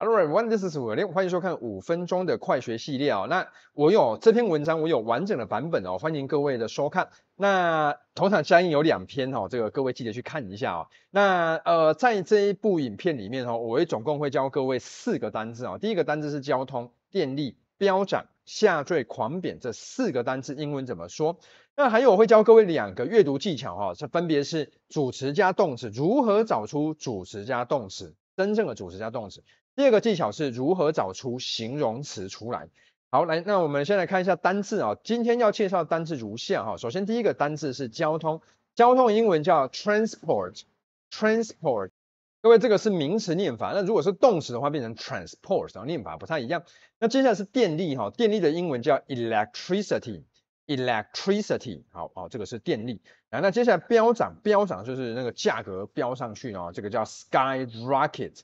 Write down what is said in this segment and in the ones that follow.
Hello everyone, this is 五 u l e 欢迎收看五分钟的快学系列哦。那我有这篇文章，我有完整的版本哦。欢迎各位的收看。那头场加印有两篇哦，这个各位记得去看一下哦。那呃，在这一部影片里面哦，我会总共会教各位四个单字哦。第一个单字是交通、电力、飙涨、下坠、狂贬这四个单字英文怎么说？那还有我会教各位两个阅读技巧哈，这分别是主词加动词，如何找出主词加动词真正的主词加动词？第二个技巧是如何找出形容词出来。好，来，那我们先来看一下单字啊。今天要介绍单字如下哈。首先，第一个单字是交通，交通英文叫 transport，transport。各位，这个是名词念法。那如果是动词的话，变成 transport，然后念法不太一样。那接下来是电力哈，电力的英文叫 electricity，electricity。好，好，这个是电力啊。那接下来飙涨，飙涨就是那个价格飙上去哦，这个叫 sky rocket。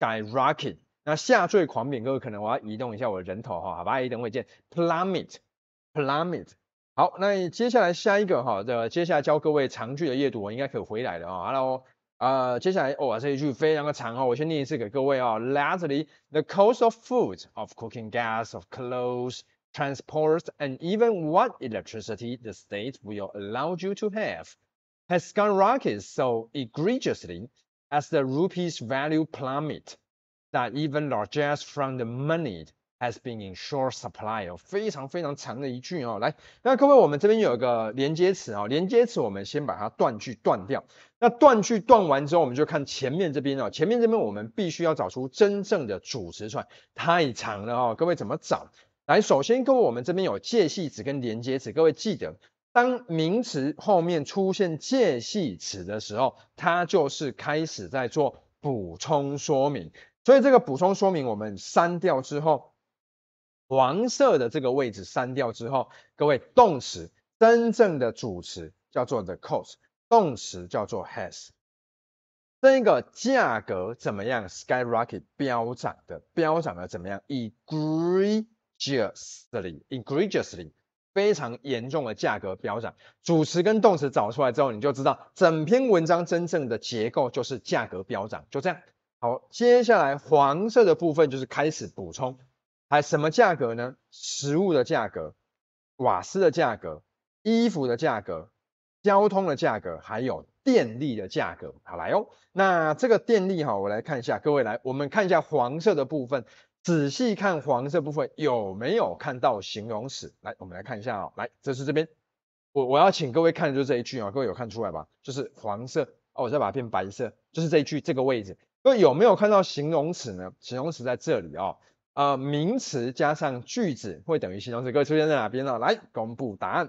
skyrocket。那下坠狂贬，各位可能我要移动一下我的人头哈，好吧，一等会见 plummet，plummet。好，那接下来下一个哈，的接下来教各位长句的阅读，我应该可以回来了啊。Hello，呃，接下来哦这一句非常的长哈，我先念一次给各位啊。Lastly, the cost of food, of cooking gas, of clothes, transport, and even what electricity the state will allow you to have has skyrocketed so egregiously As the rupees value plummet, that even larges from the money has been in short supply 哦，非常非常长的一句哦，来，那各位我们这边有个连接词啊，连接词我们先把它断句断掉。那断句断完之后，我们就看前面这边哦，前面这边我们必须要找出真正的主词串，太长了哦，各位怎么找？来，首先各位我们这边有介系词跟连接词，各位记得。当名词后面出现介系词的时候，它就是开始在做补充说明。所以这个补充说明我们删掉之后，黄色的这个位置删掉之后，各位动词真正的主词叫做 the cost，动词叫做 has。这一个价格怎么样？Skyrocket 飙涨的，飙涨的怎么样 e g r e g i o u s l y e g r e g i o u s l y 非常严重的价格飙涨。主词跟动词找出来之后，你就知道整篇文章真正的结构就是价格飙涨，就这样。好，接下来黄色的部分就是开始补充，还什么价格呢？食物的价格、瓦斯的价格、衣服的价格、交通的价格，还有电力的价格。好来哦，那这个电力哈，我来看一下，各位来，我们看一下黄色的部分。仔细看黄色部分有没有看到形容词？来，我们来看一下哦。来，这是这边，我我要请各位看的就是这一句啊，各位有看出来吧？就是黄色哦，我再把它变白色，就是这一句这个位置，各位有没有看到形容词呢？形容词在这里哦。啊，名词加上句子会等于形容词，各位出现在哪边呢？来公布答案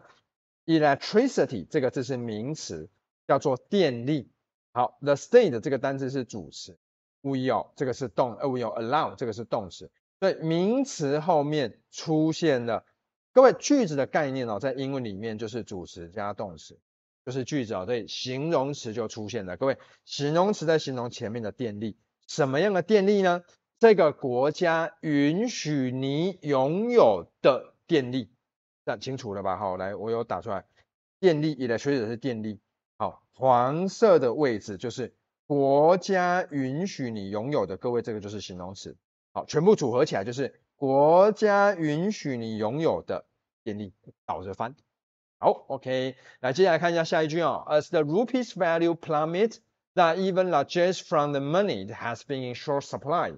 ，electricity 这个字是名词，叫做电力，好，the state 这个单词是主词。We a l l 这个是动，呃，we allow 这个是动词，所以名词后面出现了。各位，句子的概念哦，在英文里面就是主词加动词，就是句子哦。所以形容词就出现了。各位，形容词在形容前面的电力，什么样的电力呢？这个国家允许你拥有的电力，那清楚了吧？好，来，我有打出来，电力，一代学者是电力。好，黄色的位置就是。国家允许你拥有的，各位，这个就是形容词，好，全部组合起来就是国家允许你拥有的电力，倒着翻，好，OK，来，接下来看一下下一句啊，As the rupees value plummet, that even larges from the money has been in short supply。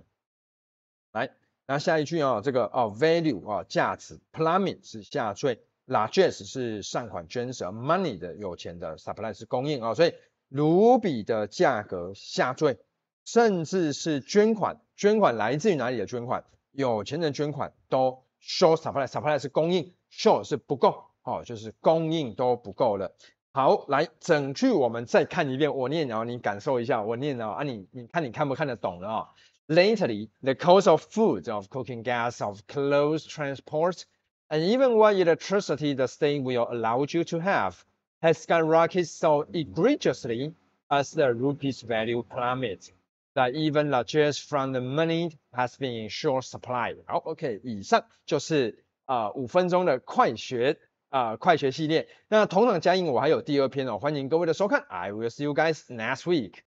来，那下一句啊，这个啊，value 啊，价值 plummet 是下坠，larges 是善款捐舍 m o n e y 的有钱的，supply 是供应啊，所以。卢比的价格下坠，甚至是捐款。捐款来自于哪里的捐款？有钱人捐款都 short supply，supply 是供应，short 是不够，哦，就是供应都不够了。好，来整句我们再看一遍，我念然后你感受一下，我念然啊，你你看你看不看得懂了啊？Lately, the cost of food, of cooking gas, of clothes, transport, and even what electricity the state will allow you to have. has skyrocketed so egregiously as the rupee's value plummeted that even the largest from the money has been in short supply. supply。好，OK，以上就是呃五分钟的快学呃快学系列。那同等加映我还有第二篇哦，欢迎各位的收看。I will see you guys next week.